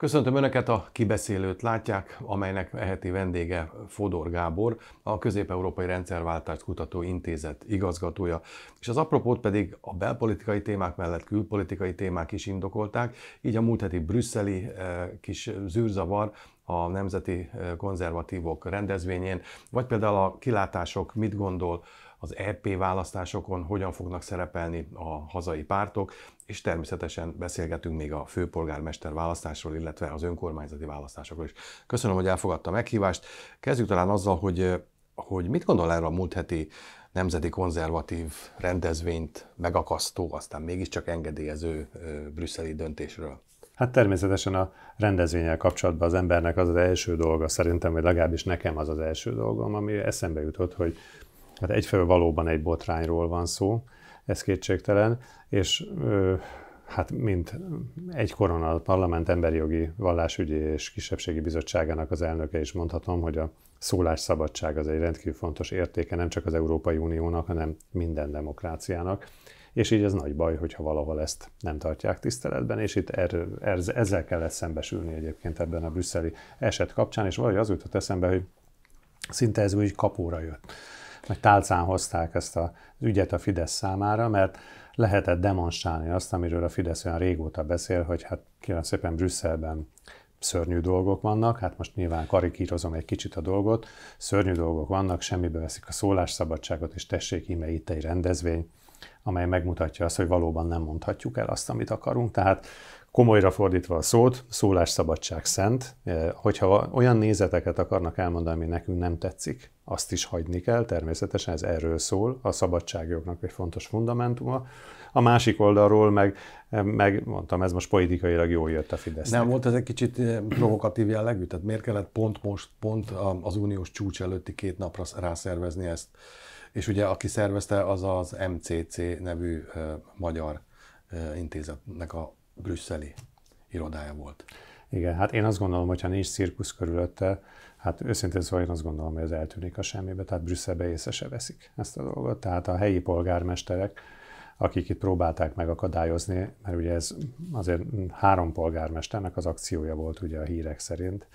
Köszöntöm Önöket a kibeszélőt látják, amelynek eheti vendége Fodor Gábor, a Közép-Európai Rendszerváltást Kutató Intézet igazgatója, és az apropót pedig a belpolitikai témák mellett külpolitikai témák is indokolták, így a múlt heti brüsszeli eh, kis zűrzavar a Nemzeti eh, Konzervatívok rendezvényén, vagy például a kilátások mit gondol az EP választásokon hogyan fognak szerepelni a hazai pártok, és természetesen beszélgetünk még a főpolgármester választásról, illetve az önkormányzati választásokról is. Köszönöm, hogy elfogadta a meghívást. Kezdjük talán azzal, hogy, hogy mit gondol erre a múlt heti nemzeti konzervatív rendezvényt megakasztó, aztán mégiscsak engedélyező brüsszeli döntésről? Hát természetesen a rendezvényel kapcsolatban az embernek az az első dolga, szerintem, vagy legalábbis nekem az az első dolgom, ami eszembe jutott, hogy tehát egyfelől valóban egy botrányról van szó, ez kétségtelen, és ö, hát mint korona a Parlament Emberi Jogi Vallásügyi és Kisebbségi Bizottságának az elnöke is mondhatom, hogy a szólásszabadság az egy rendkívül fontos értéke nem csak az Európai Uniónak, hanem minden demokráciának. És így ez nagy baj, hogyha valahol ezt nem tartják tiszteletben, és itt er, er, ezzel kellett szembesülni egyébként ebben a brüsszeli eset kapcsán, és valahogy az jutott eszembe, hogy szinte ez úgy kapóra jött meg tálcán hozták ezt az ügyet a Fidesz számára, mert lehetett demonstrálni azt, amiről a Fidesz olyan régóta beszél, hogy hát kérem szépen Brüsszelben szörnyű dolgok vannak, hát most nyilván karikírozom egy kicsit a dolgot, szörnyű dolgok vannak, semmibe veszik a szólásszabadságot, és tessék, íme itt egy rendezvény, amely megmutatja azt, hogy valóban nem mondhatjuk el azt, amit akarunk. Tehát Komolyra fordítva a szót, szólásszabadság szent, e, hogyha olyan nézeteket akarnak elmondani, ami nekünk nem tetszik, azt is hagyni kell, természetesen ez erről szól, a szabadságjognak egy fontos fundamentuma. A másik oldalról meg, e, meg mondtam, ez most politikailag jól jött a Fidesz. Nem volt ez egy kicsit e, provokatív jellegű? Tehát miért kellett pont most, pont az uniós csúcs előtti két napra rászervezni ezt? És ugye aki szervezte, az az MCC nevű magyar intézetnek a brüsszeli irodája volt. Igen, hát én azt gondolom, hogy ha nincs cirkusz körülötte, hát őszintén szóval én azt gondolom, hogy ez eltűnik a semmibe, tehát Brüsszelbe észre se veszik ezt a dolgot. Tehát a helyi polgármesterek, akik itt próbálták megakadályozni, mert ugye ez azért három polgármesternek az akciója volt ugye a hírek szerint,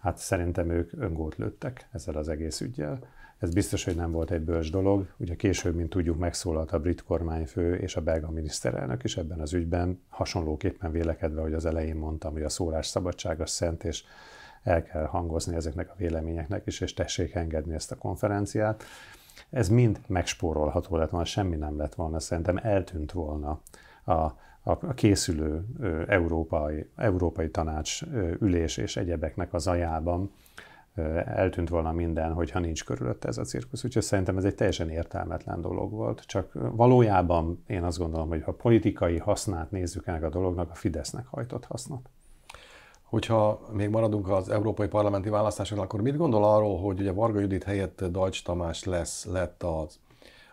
hát szerintem ők öngót lőttek ezzel az egész ügyjel ez biztos, hogy nem volt egy bölcs dolog. Ugye később, mint tudjuk, megszólalt a brit kormányfő és a belga miniszterelnök is ebben az ügyben, hasonlóképpen vélekedve, hogy az elején mondtam, hogy a szólás szabadsága szent, és el kell hangozni ezeknek a véleményeknek is, és tessék engedni ezt a konferenciát. Ez mind megspórolható lett volna, semmi nem lett volna, szerintem eltűnt volna a a készülő európai, európai tanács ülés és egyebeknek az ajában eltűnt volna minden, hogyha nincs körülötte ez a cirkusz. Úgyhogy szerintem ez egy teljesen értelmetlen dolog volt. Csak valójában én azt gondolom, hogy ha politikai hasznát nézzük ennek a dolognak, a Fidesznek hajtott hasznot. Hogyha még maradunk az európai parlamenti választásoknál, akkor mit gondol arról, hogy ugye Varga Judit helyett Dajcs Tamás lesz, lett az,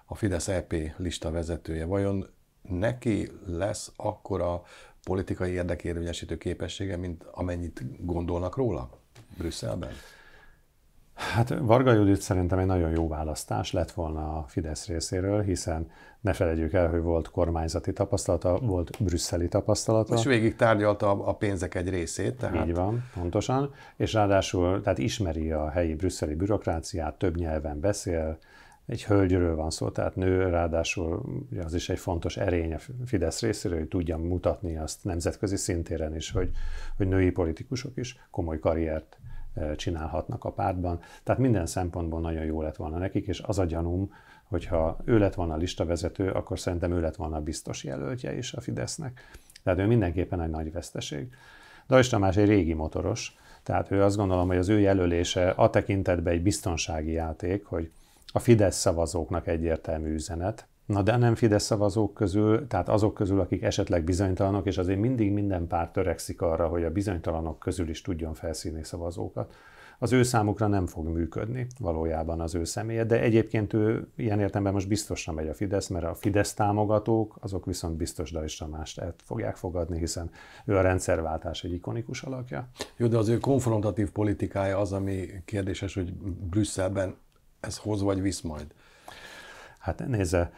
a Fidesz EP lista vezetője? Vajon neki lesz akkora politikai érdekérvényesítő képessége, mint amennyit gondolnak róla Brüsszelben? Hát Varga Judit szerintem egy nagyon jó választás lett volna a Fidesz részéről, hiszen ne felejtjük el, hogy volt kormányzati tapasztalata, volt brüsszeli tapasztalata. És végig tárgyalta a pénzek egy részét. Tehát... Így van, pontosan. És ráadásul tehát ismeri a helyi brüsszeli bürokráciát, több nyelven beszél, egy hölgyről van szó, tehát nő, ráadásul az is egy fontos erény a Fidesz részéről, hogy tudja mutatni azt nemzetközi szintéren is, hogy, hogy női politikusok is komoly karriert csinálhatnak a pártban. Tehát minden szempontból nagyon jó lett volna nekik, és az a gyanúm, hogyha ő lett volna a listavezető, akkor szerintem ő lett volna a biztos jelöltje is a Fidesznek. Tehát ő mindenképpen egy nagy veszteség. Dajs Tamás egy régi motoros, tehát ő azt gondolom, hogy az ő jelölése a tekintetben egy biztonsági játék, hogy a Fidesz szavazóknak egyértelmű üzenet, Na de nem Fidesz szavazók közül, tehát azok közül, akik esetleg bizonytalanok, és azért mindig minden párt törekszik arra, hogy a bizonytalanok közül is tudjon felszínni szavazókat, az ő számukra nem fog működni valójában az ő személye, de egyébként ő ilyen értemben most biztosra megy a Fidesz, mert a Fidesz támogatók, azok viszont biztos Dajs Tamást el fogják fogadni, hiszen ő a rendszerváltás egy ikonikus alakja. Jó, de az ő konfrontatív politikája az, ami kérdéses, hogy Brüsszelben ez hoz vagy visz majd. Hát nézze,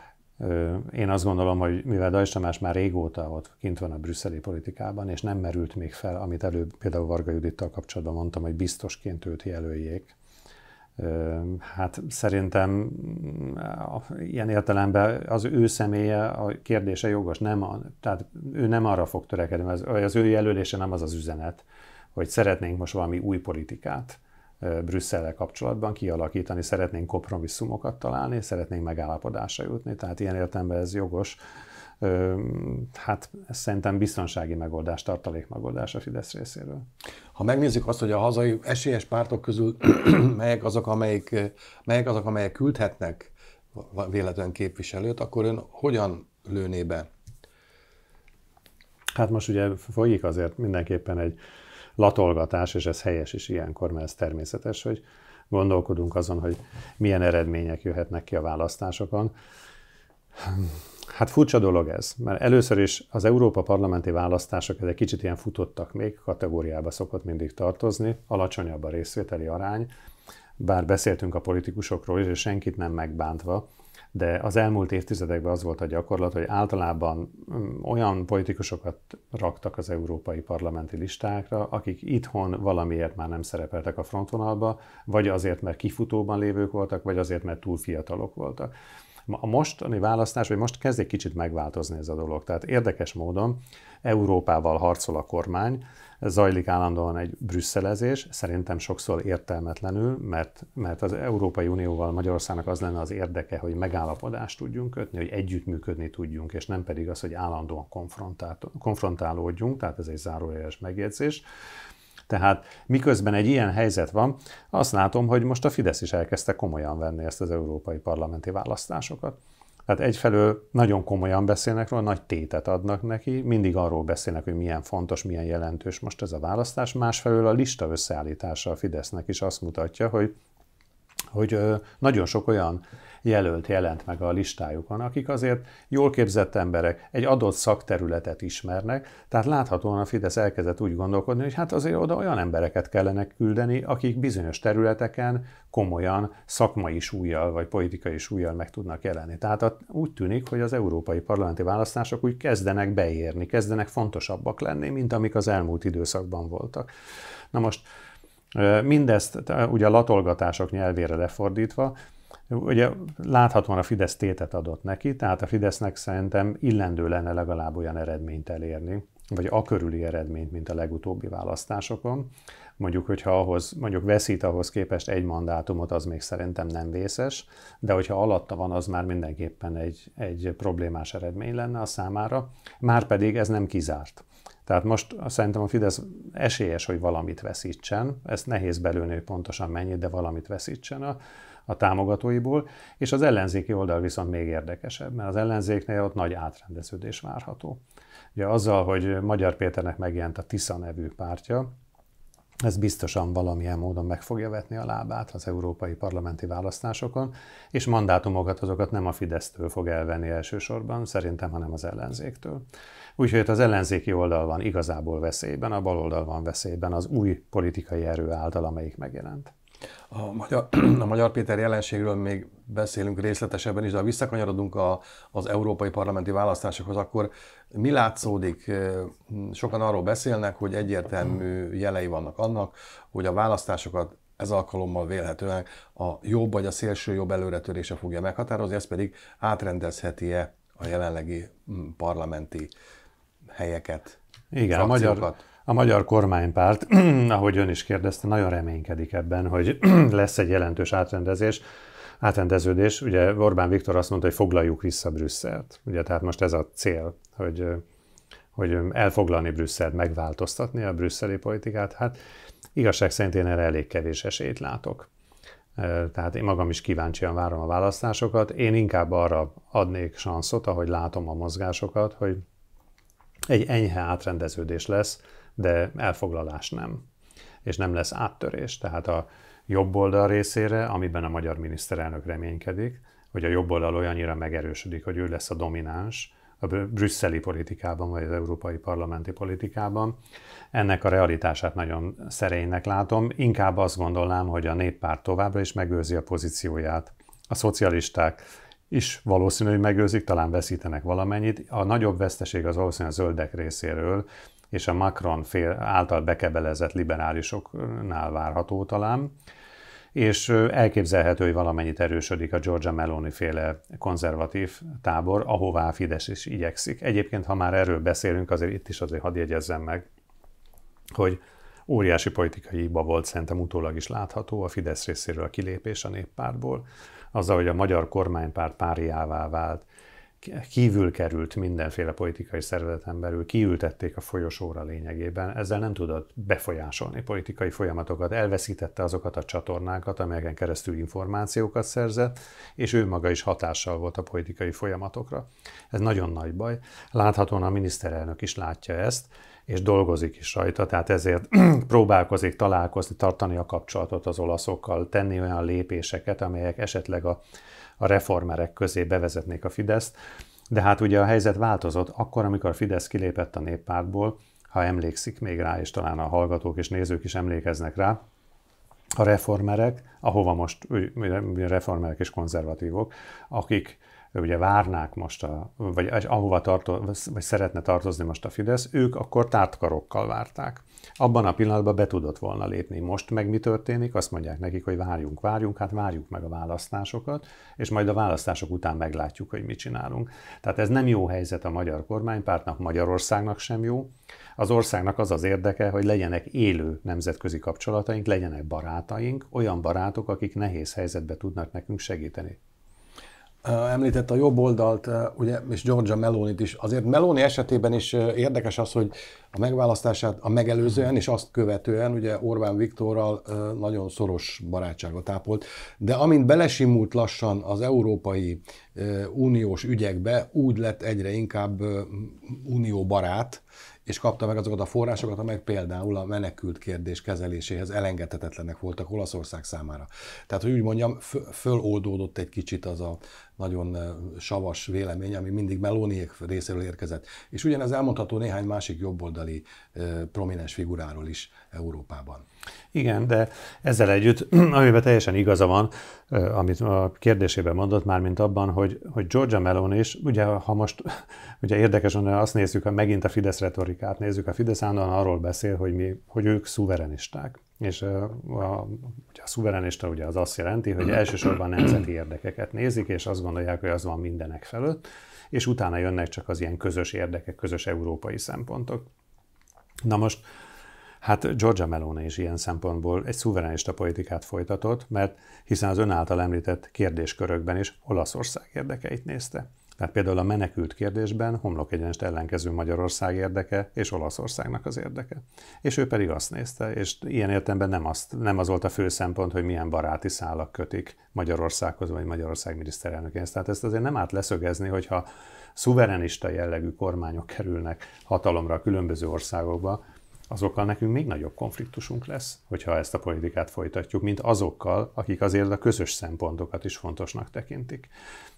én azt gondolom, hogy mivel Dajs Tamás már régóta ott kint van a brüsszeli politikában, és nem merült még fel, amit előbb például Varga Judittal kapcsolatban mondtam, hogy biztosként őt jelöljék. Hát szerintem mm, ilyen értelemben az ő személye, a kérdése jogos, nem a, tehát ő nem arra fog törekedni, az, az ő jelölése nem az az üzenet, hogy szeretnénk most valami új politikát, Brüsszellel kapcsolatban kialakítani, szeretnénk kompromisszumokat találni, szeretnénk megállapodásra jutni, tehát ilyen értelemben ez jogos. Hát szerintem biztonsági megoldás, tartalék megoldás a Fidesz részéről. Ha megnézzük azt, hogy a hazai esélyes pártok közül melyek azok, amelyik, melyek azok, amelyek küldhetnek véletlen képviselőt, akkor ön hogyan lőné be? Hát most ugye folyik azért mindenképpen egy latolgatás, és ez helyes is ilyenkor, mert ez természetes, hogy gondolkodunk azon, hogy milyen eredmények jöhetnek ki a választásokon. Hát furcsa dolog ez, mert először is az Európa parlamenti választások egy kicsit ilyen futottak még, kategóriába szokott mindig tartozni, alacsonyabb a részvételi arány, bár beszéltünk a politikusokról is, és senkit nem megbántva, de az elmúlt évtizedekben az volt a gyakorlat, hogy általában mm, olyan politikusokat raktak az európai parlamenti listákra, akik itthon valamiért már nem szerepeltek a frontvonalba, vagy azért, mert kifutóban lévők voltak, vagy azért, mert túl fiatalok voltak. A mostani választás, vagy most kezd egy kicsit megváltozni ez a dolog. Tehát érdekes módon Európával harcol a kormány, zajlik állandóan egy brüsszelezés, szerintem sokszor értelmetlenül, mert, mert az Európai Unióval Magyarországnak az lenne az érdeke, hogy megállapodást tudjunk kötni, hogy együttműködni tudjunk, és nem pedig az, hogy állandóan konfrontálódjunk, tehát ez egy zárójeles megjegyzés. Tehát miközben egy ilyen helyzet van, azt látom, hogy most a Fidesz is elkezdte komolyan venni ezt az európai parlamenti választásokat. Tehát egyfelől nagyon komolyan beszélnek róla, nagy tétet adnak neki, mindig arról beszélnek, hogy milyen fontos, milyen jelentős most ez a választás, másfelől a lista összeállítása a Fidesznek is azt mutatja, hogy hogy nagyon sok olyan jelölt jelent meg a listájukon, akik azért jól képzett emberek, egy adott szakterületet ismernek, tehát láthatóan a Fidesz elkezdett úgy gondolkodni, hogy hát azért oda olyan embereket kellene küldeni, akik bizonyos területeken komolyan szakmai súlyjal vagy politikai súlyjal meg tudnak jelenni. Tehát úgy tűnik, hogy az európai parlamenti választások úgy kezdenek beérni, kezdenek fontosabbak lenni, mint amik az elmúlt időszakban voltak. Na most Mindezt ugye a latolgatások nyelvére lefordítva, Ugye láthatóan a Fidesz tétet adott neki, tehát a Fidesznek szerintem illendő lenne legalább olyan eredményt elérni, vagy a körüli eredményt, mint a legutóbbi választásokon. Mondjuk, hogyha ahhoz, mondjuk veszít ahhoz képest egy mandátumot, az még szerintem nem vészes, de hogyha alatta van, az már mindenképpen egy, egy problémás eredmény lenne a számára, már pedig ez nem kizárt. Tehát most szerintem a Fidesz esélyes, hogy valamit veszítsen, ezt nehéz belőni pontosan mennyit, de valamit veszítsen a a támogatóiból, és az ellenzéki oldal viszont még érdekesebb, mert az ellenzéknél ott nagy átrendeződés várható. Ugye azzal, hogy Magyar Péternek megjelent a Tisza nevű pártja, ez biztosan valamilyen módon meg fogja vetni a lábát az európai parlamenti választásokon, és mandátumokat azokat nem a Fidesztől fog elvenni elsősorban, szerintem, hanem az ellenzéktől. Úgyhogy az ellenzéki oldal van igazából veszélyben, a baloldal van veszélyben az új politikai erő által, amelyik megjelent. A Magyar, a Magyar Péter jelenségről még beszélünk részletesebben is, de ha visszakanyarodunk a, az európai parlamenti választásokhoz, akkor mi látszódik? Sokan arról beszélnek, hogy egyértelmű jelei vannak annak, hogy a választásokat ez alkalommal vélhetően a jobb vagy a szélső jobb előretörése fogja meghatározni, ez pedig átrendezheti-e a jelenlegi mm, parlamenti helyeket, Igen, a magyar, a magyar kormánypárt, ahogy ön is kérdezte, nagyon reménykedik ebben, hogy lesz egy jelentős átrendezés, átrendeződés. Ugye Orbán Viktor azt mondta, hogy foglaljuk vissza Brüsszelt. Ugye tehát most ez a cél, hogy, hogy elfoglalni Brüsszelt, megváltoztatni a brüsszeli politikát. Hát igazság szerint én erre elég kevés esélyt látok. Tehát én magam is kíváncsian várom a választásokat. Én inkább arra adnék sanszot, ahogy látom a mozgásokat, hogy egy enyhe átrendeződés lesz, de elfoglalás nem. És nem lesz áttörés. Tehát a jobb oldal részére, amiben a magyar miniszterelnök reménykedik, hogy a jobb oldal olyannyira megerősödik, hogy ő lesz a domináns a brüsszeli politikában, vagy az európai parlamenti politikában. Ennek a realitását nagyon szerénynek látom. Inkább azt gondolnám, hogy a néppárt továbbra is megőrzi a pozícióját. A szocialisták is valószínű, hogy megőrzik, talán veszítenek valamennyit. A nagyobb veszteség az valószínűleg a zöldek részéről, és a Macron fél által bekebelezett liberálisoknál várható talán, és elképzelhető, hogy valamennyit erősödik a Georgia Meloni féle konzervatív tábor, ahová a Fidesz is igyekszik. Egyébként, ha már erről beszélünk, azért itt is azért hadd jegyezzem meg, hogy óriási politikai hiba volt, szerintem utólag is látható a Fidesz részéről a kilépés a néppártból, azzal, hogy a magyar kormánypárt párjává vált, kívül került mindenféle politikai szervezeten belül, kiültették a folyosóra lényegében, ezzel nem tudott befolyásolni politikai folyamatokat, elveszítette azokat a csatornákat, amelyeken keresztül információkat szerzett, és ő maga is hatással volt a politikai folyamatokra. Ez nagyon nagy baj. Láthatóan a miniszterelnök is látja ezt, és dolgozik is rajta, tehát ezért próbálkozik találkozni, tartani a kapcsolatot az olaszokkal, tenni olyan lépéseket, amelyek esetleg a, a reformerek közé bevezetnék a Fideszt, de hát ugye a helyzet változott akkor, amikor Fidesz kilépett a néppártból, ha emlékszik még rá, és talán a hallgatók és nézők is emlékeznek rá, a reformerek, ahova most reformerek és konzervatívok, akik ugye várnák most, a, vagy ahova tartó, vagy szeretne tartozni most a Fidesz, ők akkor tártkarokkal várták abban a pillanatban be tudott volna lépni. Most meg mi történik? Azt mondják nekik, hogy várjunk, várjunk, hát várjuk meg a választásokat, és majd a választások után meglátjuk, hogy mit csinálunk. Tehát ez nem jó helyzet a magyar kormánypártnak, Magyarországnak sem jó. Az országnak az az érdeke, hogy legyenek élő nemzetközi kapcsolataink, legyenek barátaink, olyan barátok, akik nehéz helyzetbe tudnak nekünk segíteni. Említett a jobb oldalt, ugye, és Georgia Melonit is. Azért Meloni esetében is érdekes az, hogy a megválasztását, a megelőzően mhm. és azt követően ugye Orbán Viktorral nagyon szoros barátságot ápolt, de amint belesimult lassan az Európai Uniós ügyekbe, úgy lett egyre inkább unióbarát, és kapta meg azokat a forrásokat, amelyek például a menekült kérdés kezeléséhez elengedhetetlenek voltak Olaszország számára. Tehát, hogy úgy mondjam, föloldódott egy kicsit az a nagyon savas vélemény, ami mindig Melóniék részéről érkezett. És ugyanez elmondható néhány másik jobboldali baloldali prominens figuráról is Európában. Igen, de ezzel együtt, amiben teljesen igaza van, amit a kérdésében mondott, már mint abban, hogy, hogy Georgia Meloni is, ugye ha most, ugye érdekes, hogy azt nézzük, ha megint a Fidesz retorikát nézzük, a Fidesz állandóan arról beszél, hogy, mi, hogy ők szuverenisták. És a, a, ugye a szuverenista ugye az azt jelenti, hogy elsősorban nemzeti érdekeket nézik, és azt gondolják, hogy az van mindenek felett, és utána jönnek csak az ilyen közös érdekek, közös európai szempontok. Na most, hát Georgia Meloni is ilyen szempontból egy szuverenista politikát folytatott, mert hiszen az ön által említett kérdéskörökben is Olaszország érdekeit nézte. Tehát például a menekült kérdésben homlok egyenest ellenkező Magyarország érdeke és Olaszországnak az érdeke. És ő pedig azt nézte, és ilyen értemben nem, azt, nem az volt a fő szempont, hogy milyen baráti szálak kötik Magyarországhoz vagy Magyarország miniszterelnökéhez. Tehát ezt azért nem át leszögezni, hogyha szuverenista jellegű kormányok kerülnek hatalomra a különböző országokba, azokkal nekünk még nagyobb konfliktusunk lesz, hogyha ezt a politikát folytatjuk, mint azokkal, akik azért a közös szempontokat is fontosnak tekintik.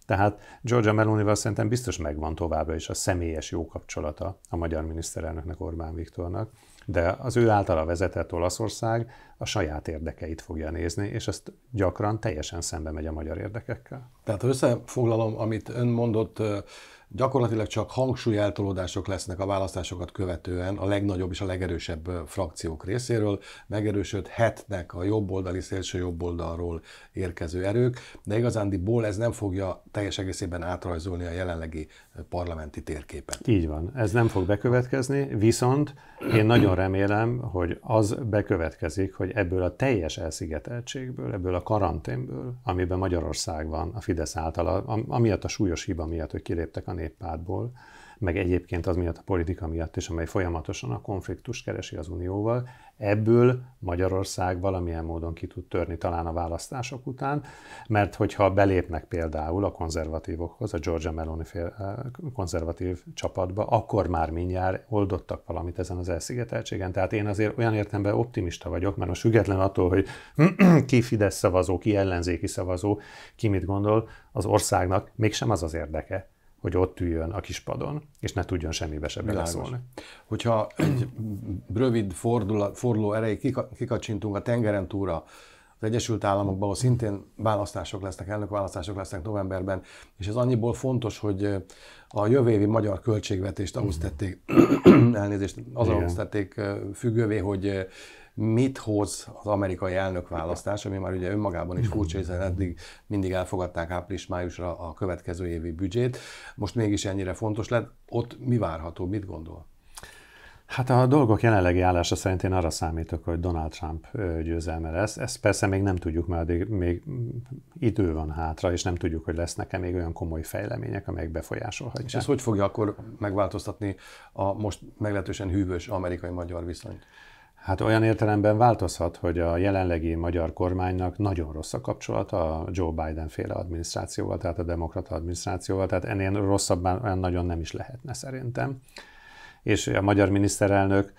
Tehát Georgia Melonival szerintem biztos megvan továbbra is a személyes jó kapcsolata a magyar miniszterelnöknek, Orbán Viktornak, de az ő általa vezetett Olaszország a saját érdekeit fogja nézni, és ezt gyakran teljesen szembe megy a magyar érdekekkel. Tehát összefoglalom, amit ön mondott, Gyakorlatilag csak hangsúlyeltolódások lesznek a választásokat követően a legnagyobb és a legerősebb frakciók részéről. Megerősödhetnek a jobboldali, szélső jobboldalról érkező erők, de igazándiból ez nem fogja teljes egészében átrajzolni a jelenlegi parlamenti térképet. Így van, ez nem fog bekövetkezni, viszont én nagyon remélem, hogy az bekövetkezik, hogy ebből a teljes elszigeteltségből, ebből a karanténből, amiben Magyarország van a Fidesz által, amiatt a súlyos hiba miatt, hogy kiléptek a néppártból, meg egyébként az miatt a politika miatt is, amely folyamatosan a konfliktust keresi az Unióval, ebből Magyarország valamilyen módon ki tud törni talán a választások után, mert hogyha belépnek például a konzervatívokhoz, a Georgia Meloni eh, konzervatív csapatba, akkor már mindjárt oldottak valamit ezen az elszigeteltségen. Tehát én azért olyan értemben optimista vagyok, mert most független attól, hogy ki Fidesz szavazó, ki ellenzéki szavazó, ki mit gondol, az országnak mégsem az az érdeke, hogy ott üljön a kispadon, és ne tudjon semmibe se beleszólni. Hogyha egy rövid fordula, forduló erejéig kikacsintunk a tengeren túra, az Egyesült Államokban, ahol szintén választások lesznek, elnökválasztások lesznek novemberben, és ez annyiból fontos, hogy eh, a jövő évi magyar költségvetést mhm. ahhoz tették, elnézést, az ahhoz tették eh, függővé, hogy eh, mit hoz az amerikai elnökválasztás, ami már ugye önmagában is furcsa, hiszen eddig mindig elfogadták április-májusra a következő évi büdzsét, most mégis ennyire fontos lett. Ott mi várható, mit gondol? Hát a dolgok jelenlegi állása szerint én arra számítok, hogy Donald Trump győzelme lesz. Ezt persze még nem tudjuk, mert addig még idő van hátra, és nem tudjuk, hogy lesznek-e még olyan komoly fejlemények, amelyek befolyásolhatják. És ez hogy fogja akkor megváltoztatni a most meglehetősen hűvös amerikai-magyar viszonyt? Hát olyan értelemben változhat, hogy a jelenlegi magyar kormánynak nagyon rossz a kapcsolata a Joe Biden féle adminisztrációval, tehát a demokrata adminisztrációval, tehát ennél rosszabban olyan nagyon nem is lehetne szerintem. És a magyar miniszterelnök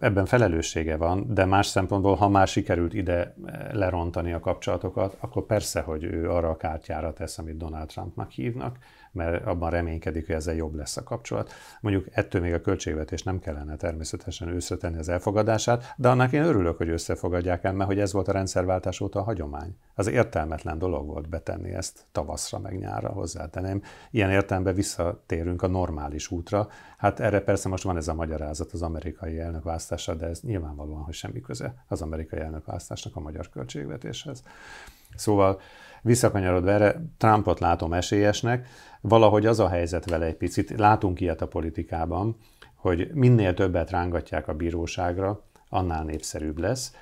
ebben felelőssége van, de más szempontból, ha már sikerült ide eh, lerontani a kapcsolatokat, akkor persze, hogy ő arra a kártyára tesz, amit Donald Trumpnak hívnak, mert abban reménykedik, hogy ezzel jobb lesz a kapcsolat. Mondjuk ettől még a költségvetés nem kellene természetesen összetenni az elfogadását, de annak én örülök, hogy összefogadják el, mert hogy ez volt a rendszerváltás óta a hagyomány. Az értelmetlen dolog volt betenni ezt tavaszra meg nyárra hozzáteném. Ilyen értelemben visszatérünk a normális útra. Hát erre persze most van ez a magyarázat az amerikai elnökválasztásra, de ez nyilvánvalóan, hogy semmi köze az amerikai választásnak a magyar költségvetéshez. Szóval visszakanyarodva erre, Trumpot látom esélyesnek, valahogy az a helyzet vele egy picit, látunk ilyet a politikában, hogy minél többet rángatják a bíróságra, annál népszerűbb lesz.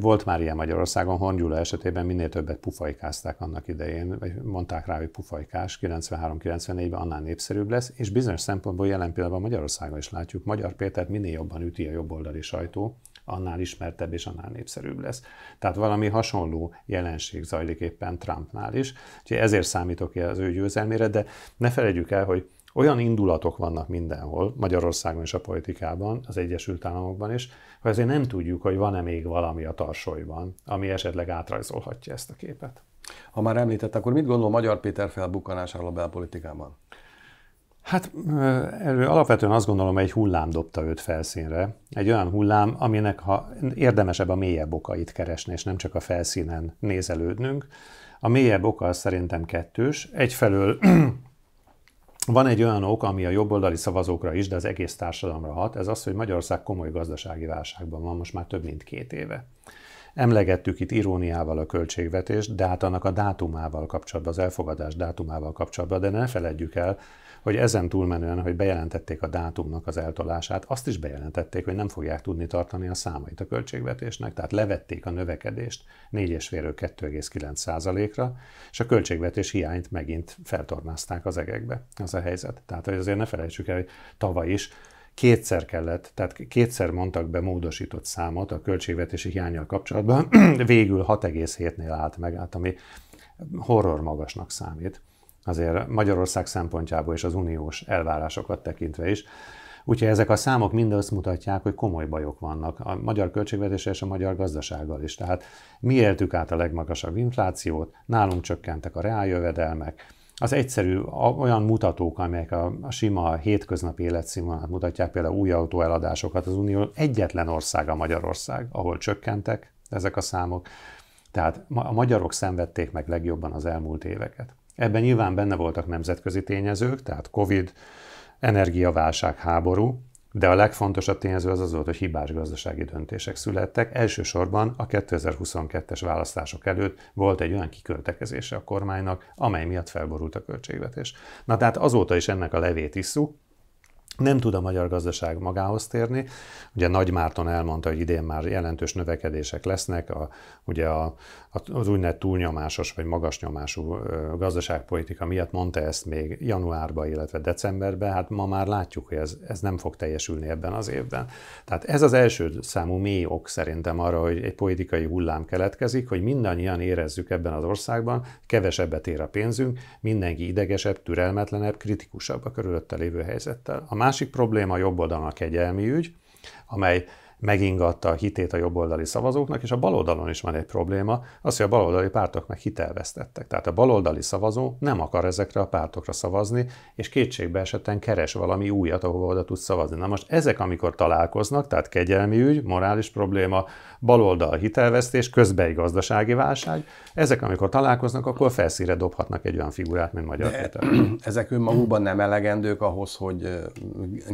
Volt már ilyen Magyarországon, Hongyula esetében minél többet pufajkázták annak idején, vagy mondták rá, hogy pufajkás, 93-94-ben annál népszerűbb lesz, és bizonyos szempontból jelen pillanatban Magyarországon is látjuk, Magyar Pétert minél jobban üti a jobboldali sajtó, annál ismertebb és annál népszerűbb lesz. Tehát valami hasonló jelenség zajlik éppen Trumpnál is. Úgyhogy ezért számítok ki az ő győzelmére, de ne felejtjük el, hogy olyan indulatok vannak mindenhol, Magyarországon és a politikában, az Egyesült Államokban is, hogy azért nem tudjuk, hogy van-e még valami a tarsolyban, ami esetleg átrajzolhatja ezt a képet. Ha már említett, akkor mit gondol Magyar Péter felbukkanásáról a belpolitikában? Hát elő, alapvetően azt gondolom, egy hullám dobta őt felszínre. Egy olyan hullám, aminek ha érdemesebb a mélyebb okait keresni, és nem csak a felszínen nézelődnünk. A mélyebb oka az szerintem kettős. Egyfelől van egy olyan ok, ami a jobboldali szavazókra is, de az egész társadalomra hat, ez az, hogy Magyarország komoly gazdasági válságban van most már több mint két éve. Emlegettük itt iróniával a költségvetést, de hát annak a dátumával kapcsolatban, az elfogadás dátumával kapcsolatban, de ne feledjük el, hogy ezen túlmenően, hogy bejelentették a dátumnak az eltolását, azt is bejelentették, hogy nem fogják tudni tartani a számait a költségvetésnek, tehát levették a növekedést 4,5-ről 2,9%-ra, és a költségvetés hiányt megint feltornázták az egekbe. Az a helyzet. Tehát hogy azért ne felejtsük el, hogy tavaly is kétszer kellett, tehát kétszer mondtak be módosított számot a költségvetési hiányjal kapcsolatban, végül 6,7-nél állt meg, át, ami horror magasnak számít azért Magyarország szempontjából és az uniós elvárásokat tekintve is. Úgyhogy ezek a számok mind azt mutatják, hogy komoly bajok vannak a magyar költségvetéssel és a magyar gazdasággal is. Tehát mi éltük át a legmagasabb inflációt, nálunk csökkentek a reáljövedelmek, az egyszerű olyan mutatók, amelyek a, a sima hétköznapi életszínvonalat mutatják, például új autóeladásokat az Unió egyetlen országa Magyarország, ahol csökkentek ezek a számok. Tehát a magyarok szenvedték meg legjobban az elmúlt éveket. Ebben nyilván benne voltak nemzetközi tényezők, tehát Covid, energiaválság, háború, de a legfontosabb tényező az az volt, hogy hibás gazdasági döntések születtek. Elsősorban a 2022-es választások előtt volt egy olyan kiköltekezése a kormánynak, amely miatt felborult a költségvetés. Na tehát azóta is ennek a levét isszuk, nem tud a magyar gazdaság magához térni. Ugye Nagy Márton elmondta, hogy idén már jelentős növekedések lesznek, a, ugye a, az úgynevezett túlnyomásos vagy magas nyomású gazdaságpolitika miatt mondta ezt még januárban, illetve decemberben, hát ma már látjuk, hogy ez, ez nem fog teljesülni ebben az évben. Tehát ez az első számú mély ok szerintem arra, hogy egy politikai hullám keletkezik, hogy mindannyian érezzük ebben az országban, kevesebbet ér a pénzünk, mindenki idegesebb, türelmetlenebb, kritikusabb a körülötte lévő helyzettel. A másik probléma jobb oldalon a kegyelmi ügy, amely megingatta a hitét a jobboldali szavazóknak, és a baloldalon is van egy probléma, az, hogy a baloldali pártok meg hitelvesztettek. Tehát a baloldali szavazó nem akar ezekre a pártokra szavazni, és kétségbe esetten keres valami újat, ahova oda tud szavazni. Na most ezek, amikor találkoznak, tehát kegyelmi ügy, morális probléma, baloldal hitelvesztés, közbei gazdasági válság, ezek, amikor találkoznak, akkor felszíre dobhatnak egy olyan figurát, mint Magyar De, Péter. Ezek önmagukban nem elegendők ahhoz, hogy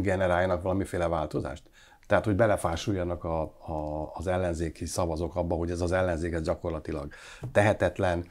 generáljanak valamiféle változást? Tehát, hogy belefásuljanak a, a, az ellenzéki szavazók abba, hogy ez az ellenzék ez gyakorlatilag tehetetlen,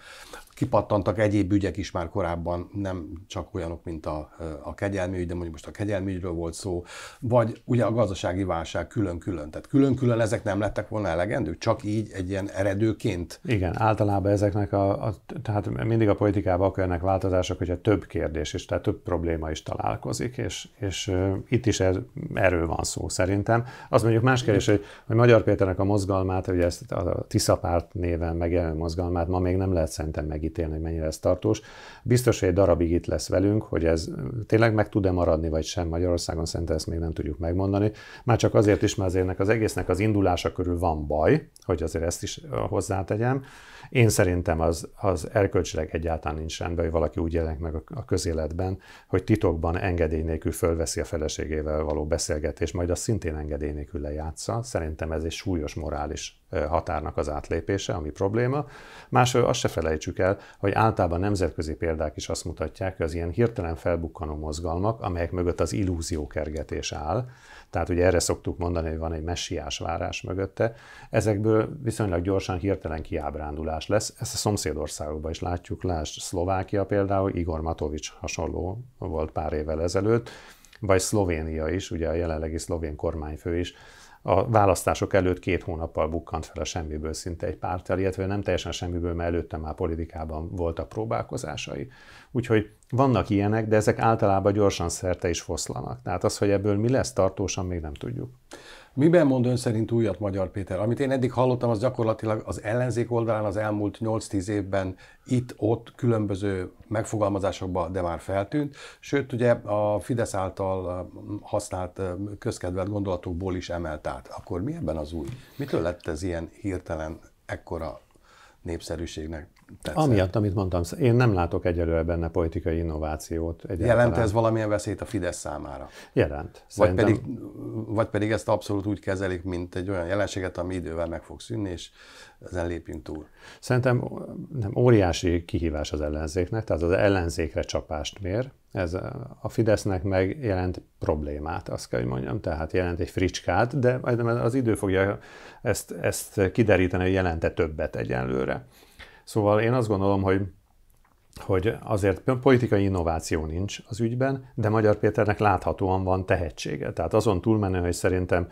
kipattantak egyéb ügyek is már korábban, nem csak olyanok, mint a, a kegyelmi ügy, de mondjuk most a kegyelmi ügyről volt szó, vagy ugye a gazdasági válság külön-külön. Tehát külön-külön ezek nem lettek volna elegendő, csak így egy ilyen eredőként? Igen, általában ezeknek a, a tehát mindig a politikában akkor jönnek változások, hogyha több kérdés is, tehát több probléma is találkozik, és, és uh, itt is er, erről van szó szerintem. Az mondjuk más kérdés, hogy, hogy Magyar Péternek a mozgalmát, ugye ezt a Tiszapárt néven megjelenő mozgalmát ma még nem lehet szerintem megítélni megítélni, hogy mennyire ez tartós. Biztos, hogy egy darabig itt lesz velünk, hogy ez tényleg meg tud-e maradni, vagy sem Magyarországon, szerintem ezt még nem tudjuk megmondani. Már csak azért is, mert azért az egésznek az indulása körül van baj, hogy azért ezt is hozzátegyem. Én szerintem az, az erkölcsileg egyáltalán nincs rendben, hogy valaki úgy jelenik meg a közéletben, hogy titokban engedély nélkül fölveszi a feleségével való beszélgetést, majd azt szintén engedély nélkül lejátsza. Szerintem ez egy súlyos morális határnak az átlépése, ami probléma. Másról azt se felejtsük el, hogy általában nemzetközi példák is azt mutatják, hogy az ilyen hirtelen felbukkanó mozgalmak, amelyek mögött az illúzió kergetés áll, tehát ugye erre szoktuk mondani, hogy van egy messiás várás mögötte, ezekből viszonylag gyorsan hirtelen kiábrándulás lesz. Ezt a szomszédországokban is látjuk, lásd Szlovákia például, Igor Matovics hasonló volt pár évvel ezelőtt, vagy Szlovénia is, ugye a jelenlegi szlovén kormányfő is a választások előtt két hónappal bukkant fel a semmiből szinte egy párt, illetve nem teljesen semmiből, mert előtte már politikában voltak próbálkozásai. Úgyhogy vannak ilyenek, de ezek általában gyorsan szerte is foszlanak. Tehát az, hogy ebből mi lesz tartósan, még nem tudjuk. Miben mond ön szerint újat Magyar Péter? Amit én eddig hallottam, az gyakorlatilag az ellenzék oldalán az elmúlt 8-10 évben itt-ott különböző megfogalmazásokban, de már feltűnt. Sőt, ugye a Fidesz által használt közkedvelt gondolatokból is emelt át. Akkor mi ebben az új? Mitől lett ez ilyen hirtelen, ekkora népszerűségnek tetszett. Amiatt, amit mondtam, én nem látok egyelőre benne politikai innovációt. Egyáltalán. Jelent ez valamilyen veszélyt a Fidesz számára? Jelent. Szerintem... Vagy pedig, vagy pedig ezt abszolút úgy kezelik, mint egy olyan jelenséget, ami idővel meg fog szűnni, és ezen lépjünk túl. Szerintem nem, óriási kihívás az ellenzéknek, tehát az ellenzékre csapást mér. Ez a Fidesznek meg jelent problémát, azt kell, hogy mondjam, tehát jelent egy fricskát, de az idő fogja ezt, ezt kideríteni, hogy jelente többet egyenlőre. Szóval én azt gondolom, hogy hogy azért politikai innováció nincs az ügyben, de Magyar Péternek láthatóan van tehetsége. Tehát azon túlmenően, hogy szerintem,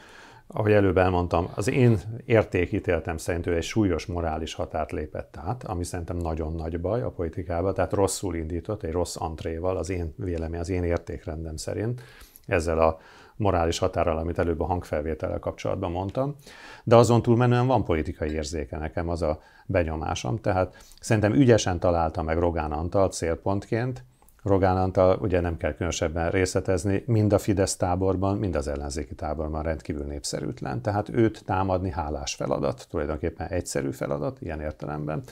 ahogy előbb elmondtam, az én értékítéltem szerint ő egy súlyos morális határt lépett át, ami szerintem nagyon nagy baj a politikában, tehát rosszul indított, egy rossz antréval az én vélemény, az én értékrendem szerint ezzel a morális határral, amit előbb a hangfelvétellel kapcsolatban mondtam, de azon túlmenően van politikai érzéke nekem az a benyomásom, tehát szerintem ügyesen találta meg Rogán Antal célpontként, Rogán Antal ugye nem kell különösebben részletezni, mind a Fidesz táborban, mind az ellenzéki táborban rendkívül népszerűtlen, tehát őt támadni hálás feladat, tulajdonképpen egyszerű feladat ilyen értelemben.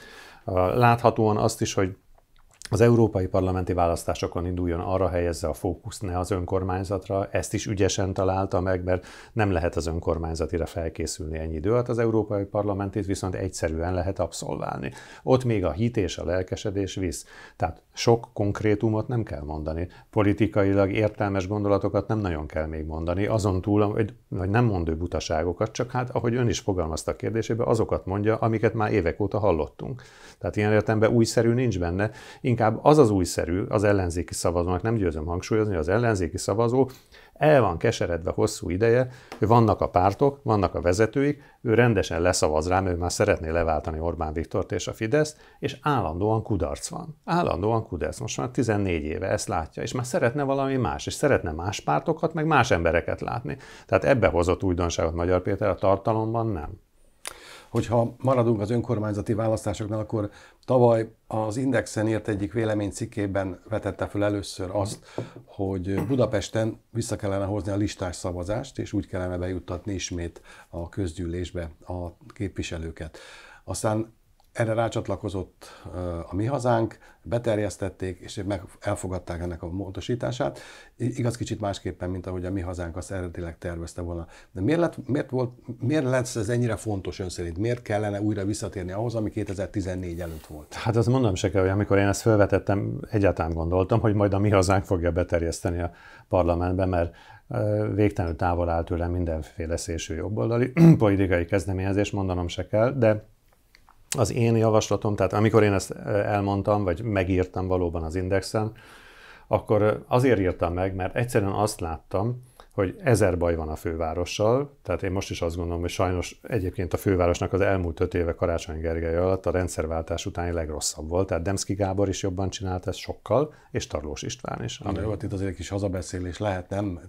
Láthatóan azt is, hogy az európai parlamenti választásokon induljon, arra helyezze a fókuszt, ne az önkormányzatra. Ezt is ügyesen találta meg, mert nem lehet az önkormányzatira felkészülni ennyi idő alatt. Az európai parlamentét viszont egyszerűen lehet abszolválni. Ott még a hit és a lelkesedés visz. Tehát sok konkrétumot nem kell mondani. Politikailag értelmes gondolatokat nem nagyon kell még mondani, azon túl, hogy, nem mond butaságokat, csak hát, ahogy ön is fogalmazta a kérdésébe, azokat mondja, amiket már évek óta hallottunk. Tehát ilyen értelemben újszerű nincs benne. Inkább az az újszerű az ellenzéki szavazónak, nem győzöm hangsúlyozni, az ellenzéki szavazó el van keseredve hosszú ideje, hogy vannak a pártok, vannak a vezetőik, ő rendesen leszavaz rám, ő már szeretné leváltani Orbán Viktort és a Fideszt, és állandóan kudarc van. Állandóan kudarc. Most már 14 éve ezt látja, és már szeretne valami más, és szeretne más pártokat, meg más embereket látni. Tehát ebbe hozott újdonságot Magyar Péter, a tartalomban nem. Hogyha maradunk az önkormányzati választásoknál, akkor tavaly az Indexen írt egyik véleménycikkében vetette fel először azt, hogy Budapesten vissza kellene hozni a listás szavazást, és úgy kellene bejuttatni ismét a közgyűlésbe a képviselőket. Aztán erre rácsatlakozott a mi hazánk, beterjesztették, és meg elfogadták ennek a módosítását. Igaz, kicsit másképpen, mint ahogy a mi hazánk azt eredetileg tervezte volna. De miért, lett, miért, volt, miért lesz ez ennyire fontos ön szerint? Miért kellene újra visszatérni ahhoz, ami 2014 előtt volt? Hát azt mondom se kell, hogy amikor én ezt felvetettem, egyáltalán gondoltam, hogy majd a mi hazánk fogja beterjeszteni a parlamentben, mert végtelenül távol áll tőlem mindenféle szélső jobboldali politikai kezdeményezés, mondanom se kell, de az én javaslatom, tehát amikor én ezt e, elmondtam, vagy megírtam valóban az indexen, akkor azért írtam meg, mert egyszerűen azt láttam, hogy ezer baj van a fővárossal, tehát én most is azt gondolom, hogy sajnos egyébként a fővárosnak az elmúlt öt éve Karácsony Gergely alatt a rendszerváltás utáni legrosszabb volt, tehát Demszki Gábor is jobban csinált ezt sokkal, és Tarlós István is. Ami volt hát itt azért egy kis hazabeszélés, lehet nem?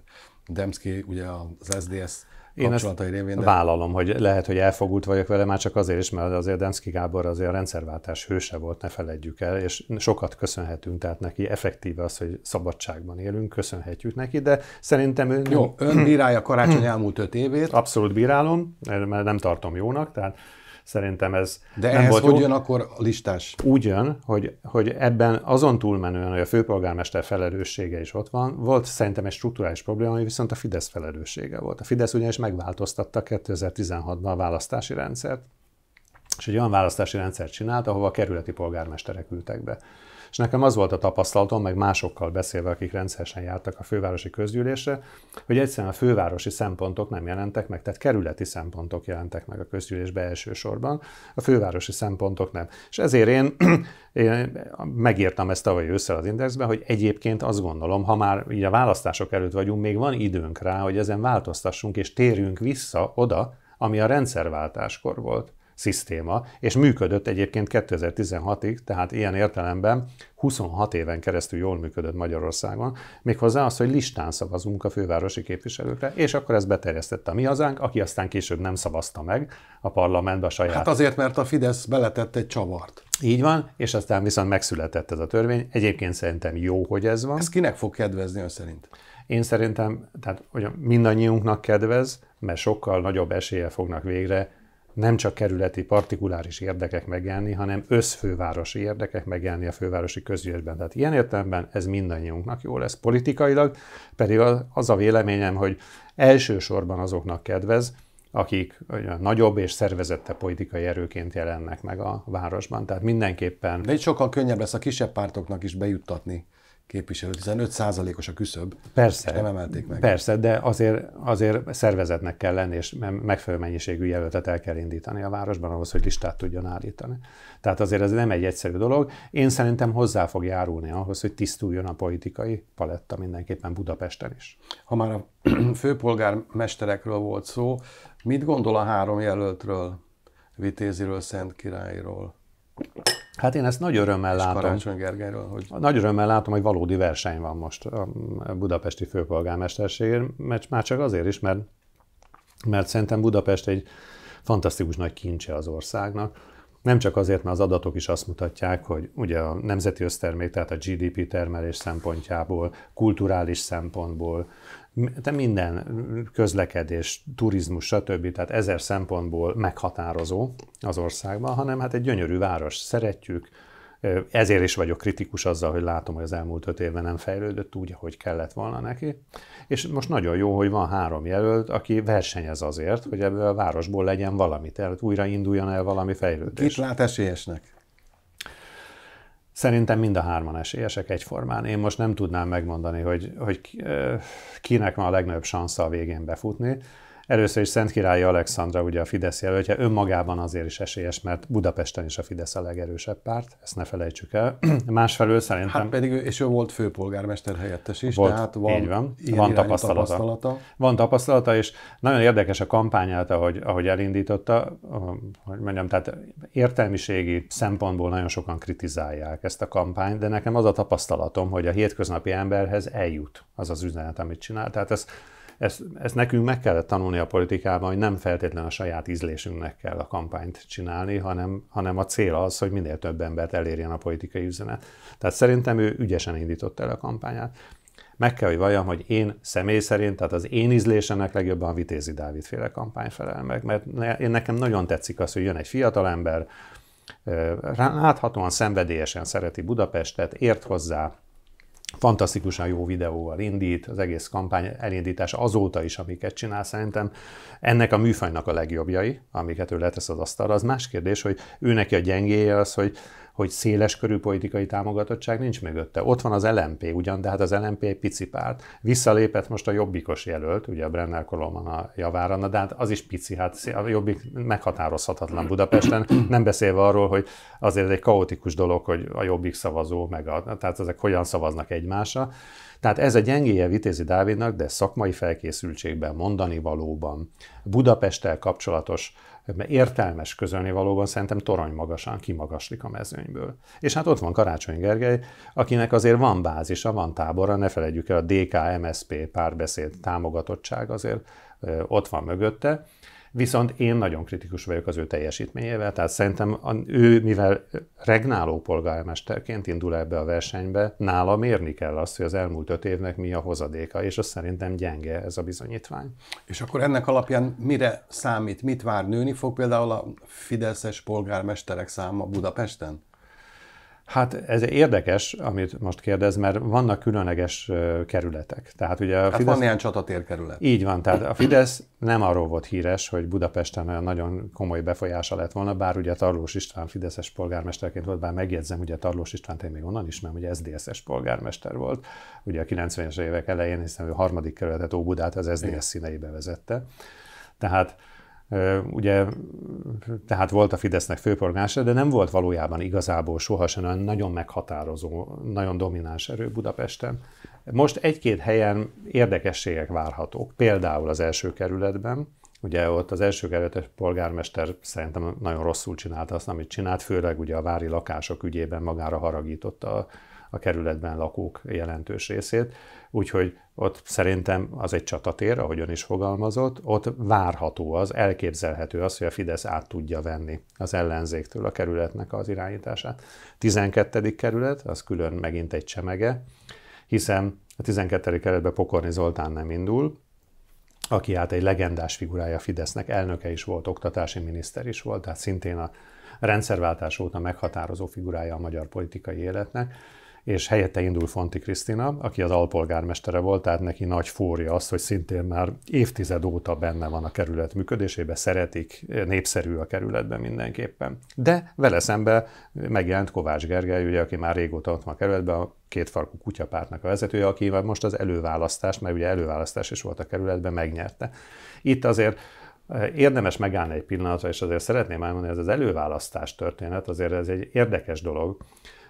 Demszki ugye az SDS én ezt révén, de... vállalom, hogy lehet, hogy elfogult vagyok vele, már csak azért is, mert azért Demszki Gábor azért a rendszerváltás hőse volt, ne feledjük el, és sokat köszönhetünk, tehát neki effektíve az, hogy szabadságban élünk, köszönhetjük neki, de szerintem ő... Jó, ön bírálja Karácsony elmúlt öt évét. Abszolút bírálom, mert nem tartom jónak, tehát Szerintem ez De nem ehhez volt hogy jó. jön akkor a listás? Úgy jön, hogy, hogy ebben azon túlmenően, hogy a főpolgármester felelőssége is ott van, volt szerintem egy strukturális probléma, ami viszont a Fidesz felelőssége volt. A Fidesz ugyanis megváltoztatta 2016-ban a választási rendszert, és egy olyan választási rendszert csinált, ahova a kerületi polgármesterek ültek be. És nekem az volt a tapasztalatom, meg másokkal beszélve, akik rendszeresen jártak a fővárosi közgyűlésre, hogy egyszerűen a fővárosi szempontok nem jelentek meg, tehát kerületi szempontok jelentek meg a közgyűlésbe elsősorban, a fővárosi szempontok nem. És ezért én, én megírtam ezt tavaly ősszel az indexben, hogy egyébként azt gondolom, ha már így a választások előtt vagyunk, még van időnk rá, hogy ezen változtassunk és térjünk vissza oda, ami a rendszerváltáskor volt szisztéma, és működött egyébként 2016-ig, tehát ilyen értelemben 26 éven keresztül jól működött Magyarországon, méghozzá az, hogy listán szavazunk a fővárosi képviselőkre, és akkor ez beterjesztette a mi hazánk, aki aztán később nem szavazta meg a parlamentbe a saját. Hát azért, mert a Fidesz beletett egy csavart. Így van, és aztán viszont megszületett ez a törvény. Egyébként szerintem jó, hogy ez van. Ez kinek fog kedvezni ön szerint? Én szerintem, tehát hogy mindannyiunknak kedvez, mert sokkal nagyobb esélye fognak végre nem csak kerületi, partikuláris érdekek megjelenni, hanem összfővárosi érdekek megjelenni a fővárosi közgyűlésben. Tehát ilyen értelemben ez mindannyiunknak jó lesz politikailag, pedig az a véleményem, hogy elsősorban azoknak kedvez, akik nagyobb és szervezette politikai erőként jelennek meg a városban. Tehát mindenképpen... De itt sokkal könnyebb lesz a kisebb pártoknak is bejuttatni képviselő, 15%-os a küszöb, Persze. nem emelték meg. Persze, de azért, azért szervezetnek kell lenni, és megfelelő mennyiségű jelöltet el kell indítani a városban ahhoz, hogy listát tudjon állítani. Tehát azért ez nem egy egyszerű dolog. Én szerintem hozzá fog járulni ahhoz, hogy tisztuljon a politikai paletta mindenképpen Budapesten is. Ha már a főpolgármesterekről volt szó, mit gondol a három jelöltről, Vitéziről, Szentkirályról? Hát én ezt nagy örömmel és látom. Karácsony Gergelyről, hogy... Nagy örömmel látom, hogy valódi verseny van most a budapesti főpolgármesterségén, mert már csak azért is, mert, mert szerintem Budapest egy fantasztikus nagy kincse az országnak. Nem csak azért, mert az adatok is azt mutatják, hogy ugye a nemzeti össztermék, tehát a GDP termelés szempontjából, kulturális szempontból, te minden közlekedés, turizmus, stb. tehát ezer szempontból meghatározó az országban, hanem hát egy gyönyörű város, szeretjük, ezért is vagyok kritikus azzal, hogy látom, hogy az elmúlt öt évben nem fejlődött úgy, ahogy kellett volna neki. És most nagyon jó, hogy van három jelölt, aki versenyez azért, hogy ebből a városból legyen valami, tehát újra induljon el valami fejlődés. Kit lát esélyesnek? Szerintem mind a hárman esélyesek egyformán. Én most nem tudnám megmondani, hogy, hogy kinek van a legnagyobb szansa a végén befutni. Először is Szent Királyi Alexandra, ugye a Fidesz jelöltje, önmagában azért is esélyes, mert Budapesten is a Fidesz a legerősebb párt, ezt ne felejtsük el. Másfelől szerintem... Hát pedig, és ő volt főpolgármester helyettes is, volt, tehát van, így van, van tapasztalata. tapasztalata. Van tapasztalata, és nagyon érdekes a kampányát, ahogy, ahogy elindította, hogy mondjam, tehát értelmiségi szempontból nagyon sokan kritizálják ezt a kampányt, de nekem az a tapasztalatom, hogy a hétköznapi emberhez eljut az az üzenet, amit csinál. Tehát ez ezt, ezt nekünk meg kellett tanulni a politikában, hogy nem feltétlenül a saját ízlésünknek kell a kampányt csinálni, hanem, hanem a cél az, hogy minél több embert elérjen a politikai üzenet. Tehát szerintem ő ügyesen indította el a kampányát. Meg kell, hogy valljam, hogy én személy szerint, tehát az én ízlésemnek legjobban a Vitézi Dávid féle kampány felel meg, mert én nekem nagyon tetszik az, hogy jön egy fiatal ember, láthatóan szenvedélyesen szereti Budapestet, ért hozzá, fantasztikusan jó videóval indít, az egész kampány elindítása azóta is, amiket csinál, szerintem ennek a műfajnak a legjobbjai, amiket ő letesz az asztalra. Az más kérdés, hogy ő neki a gyengéje az, hogy hogy széles körű politikai támogatottság nincs mögötte. Ott van az LMP ugyan, de hát az LMP egy pici párt. Visszalépett most a jobbikos jelölt, ugye a Brenner Kolomon a javára, na, de hát az is pici, hát a jobbik meghatározhatatlan Budapesten, nem beszélve arról, hogy azért egy kaotikus dolog, hogy a jobbik szavazó, meg a, tehát ezek hogyan szavaznak egymásra. Tehát ez a gyengéje Vitézi Dávidnak, de szakmai felkészültségben, mondani valóban, Budapesttel kapcsolatos mert értelmes közölni valóban szerintem torony magasan kimagaslik a mezőnyből. És hát ott van Karácsony Gergely, akinek azért van bázisa, van tábora, ne felejtjük el a dk párbeszéd támogatottság azért ott van mögötte, Viszont én nagyon kritikus vagyok az ő teljesítményével, tehát szerintem ő, mivel regnáló polgármesterként indul ebbe a versenybe, nála mérni kell azt, hogy az elmúlt öt évnek mi a hozadéka, és az szerintem gyenge ez a bizonyítvány. És akkor ennek alapján mire számít, mit vár, nőni fog például a fideszes polgármesterek száma Budapesten? Hát ez érdekes, amit most kérdez, mert vannak különleges kerületek. Tehát ugye a hát Fidesz... van ilyen csatatérkerület. Így van, tehát a Fidesz nem arról volt híres, hogy Budapesten olyan nagyon komoly befolyása lett volna, bár ugye Tarlós István Fideszes polgármesterként volt, bár megjegyzem, ugye Tarlós István én még onnan ismerem, hogy SZDSZ-es polgármester volt, ugye a 90-es évek elején, hiszen ő harmadik kerületet Óbudát az SZDSZ színeibe vezette. Tehát Ugye, tehát volt a Fidesznek főpolgársa, de nem volt valójában igazából sohasem olyan nagyon meghatározó, nagyon domináns erő Budapesten. Most egy-két helyen érdekességek várhatók, például az első kerületben, Ugye ott az első kerületes polgármester szerintem nagyon rosszul csinálta azt, amit csinált, főleg ugye a vári lakások ügyében magára haragította a kerületben lakók jelentős részét, úgyhogy ott szerintem az egy csatatér, ahogy ön is fogalmazott, ott várható az, elképzelhető az, hogy a Fidesz át tudja venni az ellenzéktől a kerületnek az irányítását. 12. kerület, az külön megint egy csemege, hiszen a 12. kerületben Pokorni Zoltán nem indul, aki hát egy legendás figurája Fidesznek, elnöke is volt, oktatási miniszter is volt, tehát szintén a rendszerváltás óta meghatározó figurája a magyar politikai életnek és helyette indul Fonti Krisztina, aki az alpolgármestere volt, tehát neki nagy fória az, hogy szintén már évtized óta benne van a kerület működésébe, szeretik, népszerű a kerületben mindenképpen. De vele szembe megjelent Kovács Gergely, ugye, aki már régóta ott van a kerületben, a kétfarkú kutyapártnak a vezetője, aki most az előválasztást, mert ugye előválasztás is volt a kerületben, megnyerte. Itt azért eh, Érdemes megállni egy pillanatra, és azért szeretném elmondani, hogy ez az előválasztás történet azért ez egy érdekes dolog,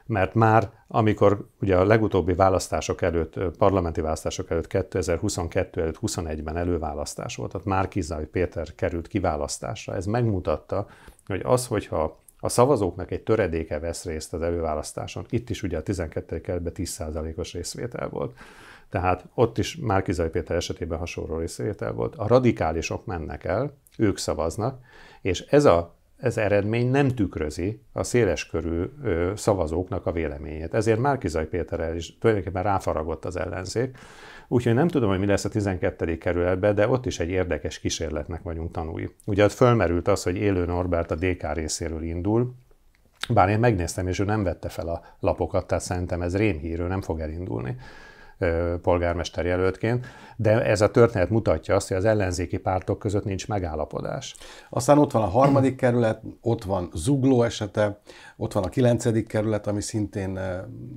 mert már amikor ugye a legutóbbi választások előtt, parlamenti választások előtt, 2022 előtt, 21-ben előválasztás volt, tehát már Kizai Péter került kiválasztásra. Ez megmutatta, hogy az, hogyha a szavazóknak egy töredéke vesz részt az előválasztáson, itt is ugye a 12. kerületben 10%-os részvétel volt, tehát ott is Márkizai Péter esetében hasonló részvétel volt. A radikálisok mennek el, ők szavaznak, és ez a ez eredmény nem tükrözi a széleskörű szavazóknak a véleményét. Ezért Márkizaj Péterrel is tulajdonképpen ráfaragott az ellenzék. Úgyhogy nem tudom, hogy mi lesz a 12. kerületben, de ott is egy érdekes kísérletnek vagyunk tanúi. Ugye ott fölmerült az, hogy élő Norbert a DK részéről indul, bár én megnéztem, és ő nem vette fel a lapokat, tehát szerintem ez rémhírő, nem fog elindulni polgármester jelöltként, de ez a történet mutatja azt, hogy az ellenzéki pártok között nincs megállapodás. Aztán ott van a harmadik kerület, ott van Zugló esete, ott van a kilencedik kerület, ami szintén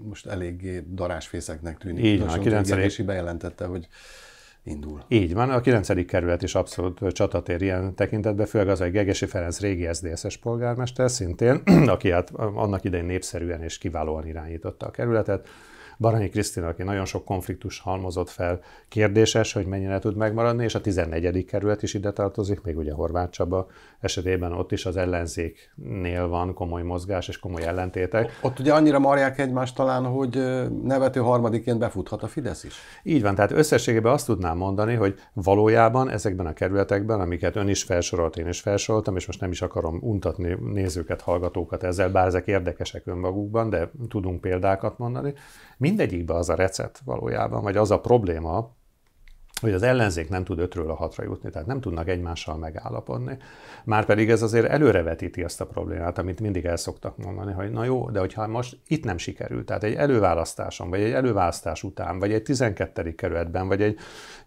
most eléggé darásfészeknek tűnik. Így van, a kilencedik. bejelentette, hogy indul. Így van, a kilencedik kerület is abszolút csatatér ilyen tekintetben, főleg az, hogy Gegesi Ferenc régi SZDSZ-es polgármester szintén, aki hát annak idején népszerűen és kiválóan irányította a kerületet, Baranyi Krisztina, aki nagyon sok konfliktus halmozott fel, kérdéses, hogy mennyire tud megmaradni, és a 14. kerület is ide tartozik, még ugye Horváth Csaba esetében ott is az ellenzéknél van komoly mozgás és komoly ellentétek. Ott ugye annyira marják egymást talán, hogy nevető harmadiként befuthat a Fidesz is? Így van, tehát összességében azt tudnám mondani, hogy valójában ezekben a kerületekben, amiket ön is felsorolt, én is felsoroltam, és most nem is akarom untatni nézőket, hallgatókat ezzel, bár ezek érdekesek önmagukban, de tudunk példákat mondani, mindegyikben az a recept valójában, vagy az a probléma, hogy az ellenzék nem tud ötről a hatra jutni, tehát nem tudnak egymással megállapodni. Márpedig ez azért előrevetíti azt a problémát, amit mindig el szoktak mondani, hogy na jó, de hogyha most itt nem sikerült, tehát egy előválasztáson, vagy egy előválasztás után, vagy egy 12. kerületben, vagy egy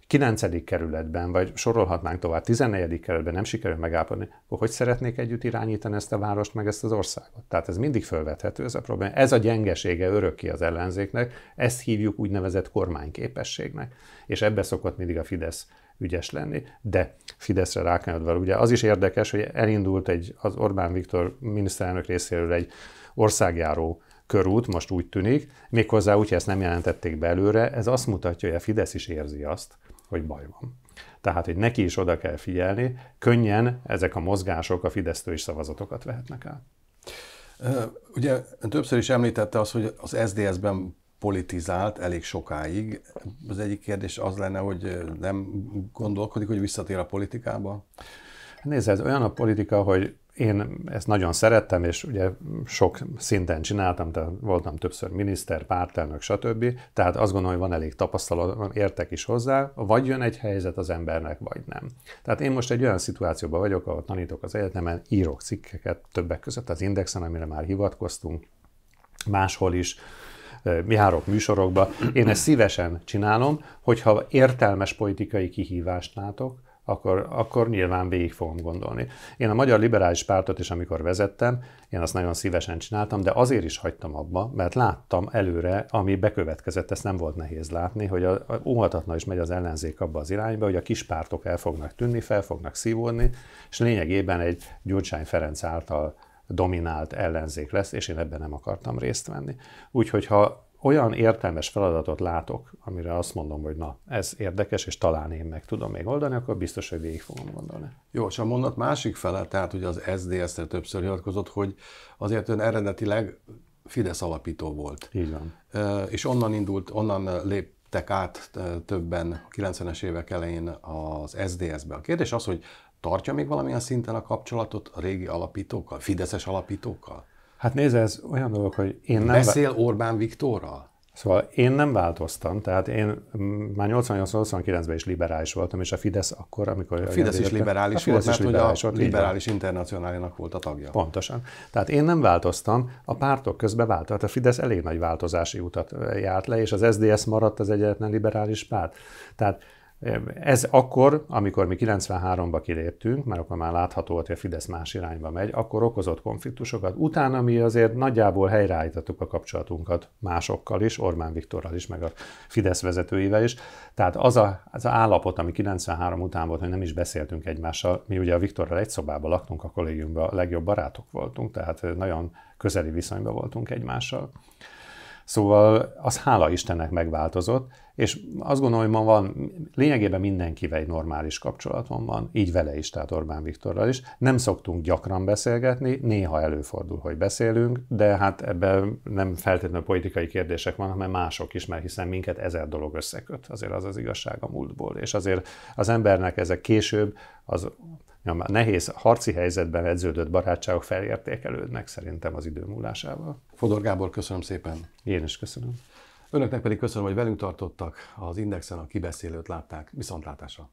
9. kerületben, vagy sorolhatnánk tovább, 14. kerületben nem sikerül megállapodni, akkor hogy szeretnék együtt irányítani ezt a várost, meg ezt az országot? Tehát ez mindig felvethető, ez a probléma. Ez a gyengesége örökké az ellenzéknek, ezt hívjuk úgynevezett kormányképességnek, és ebbe szokott mindig a Fidesz ügyes lenni, de Fideszre rákanyodva. Ugye az is érdekes, hogy elindult egy, az Orbán Viktor miniszterelnök részéről egy országjáró körút, most úgy tűnik, méghozzá úgy, hogy ezt nem jelentették be ez azt mutatja, hogy a Fidesz is érzi azt, hogy baj van. Tehát, hogy neki is oda kell figyelni, könnyen ezek a mozgások a Fidesztől is szavazatokat vehetnek el. Ugye többször is említette azt, hogy az sds ben politizált elég sokáig. Az egyik kérdés az lenne, hogy nem gondolkodik, hogy visszatér a politikába? Nézd, ez olyan a politika, hogy én ezt nagyon szerettem, és ugye sok szinten csináltam, de voltam többször miniszter, pártelnök, stb. Tehát azt gondolom, hogy van elég tapasztalat, értek is hozzá, vagy jön egy helyzet az embernek, vagy nem. Tehát én most egy olyan szituációban vagyok, ahol tanítok az egyetemen, írok cikkeket többek között az Indexen, amire már hivatkoztunk, máshol is, járok műsorokba. Én ezt szívesen csinálom, hogyha értelmes politikai kihívást látok, akkor, akkor nyilván végig fogom gondolni. Én a Magyar Liberális Pártot is, amikor vezettem, én azt nagyon szívesen csináltam, de azért is hagytam abba, mert láttam előre, ami bekövetkezett, ezt nem volt nehéz látni, hogy a, a óhatatna is megy az ellenzék abba az irányba, hogy a kis pártok el fognak tűnni, fel fognak szívódni, és lényegében egy Gyurcsány Ferenc által dominált ellenzék lesz, és én ebben nem akartam részt venni. Úgyhogy ha olyan értelmes feladatot látok, amire azt mondom, hogy na, ez érdekes, és talán én meg tudom még oldani, akkor biztos, hogy végig fogom gondolni. Jó, és a mondat másik fele, tehát ugye az SZDSZ-re többször hivatkozott, hogy azért ön eredetileg Fidesz alapító volt. Így van. És onnan indult, onnan lép át többen a 90-es évek elején az SZDSZ-be. A kérdés az, hogy tartja még valamilyen szinten a kapcsolatot a régi alapítókkal, fideszes alapítókkal? Hát nézd, ez olyan dolog, hogy én nem... Beszél Orbán Viktorral? Szóval én nem változtam, tehát én mm, már 88-89-ben is liberális voltam, és a Fidesz akkor, amikor... A Fidesz is liberális a Fidesz volt, mert liberális, a liberális internacionálinak volt a tagja. Pontosan. Tehát én nem változtam, a pártok közben változott. A Fidesz elég nagy változási utat eh, járt le, és az SDS maradt az egyetlen liberális párt. Tehát ez akkor, amikor mi 93-ba kiléptünk, mert akkor már látható volt, hogy a Fidesz más irányba megy, akkor okozott konfliktusokat. Utána mi azért nagyjából helyreállítottuk a kapcsolatunkat másokkal is, Orbán Viktorral is, meg a Fidesz vezetőivel is. Tehát az a, az a állapot, ami 93 után volt, hogy nem is beszéltünk egymással, mi ugye a Viktorral egy szobában laktunk a kollégiumban, a legjobb barátok voltunk, tehát nagyon közeli viszonyban voltunk egymással. Szóval az hála Istennek megváltozott, és azt gondolom, hogy ma van, lényegében mindenkivel egy normális kapcsolatom van, így vele is, tehát Orbán Viktorral is. Nem szoktunk gyakran beszélgetni, néha előfordul, hogy beszélünk, de hát ebben nem feltétlenül politikai kérdések vannak, mert mások is, mert hiszen minket ezer dolog összeköt, azért az az igazság a múltból. És azért az embernek ezek később az ja, nehéz harci helyzetben edződött barátságok felértékelődnek szerintem az idő múlásával. Fodor Gábor, köszönöm szépen. Én is köszönöm. Önöknek pedig köszönöm, hogy velünk tartottak, az Indexen a kibeszélőt látták. Viszontlátásra!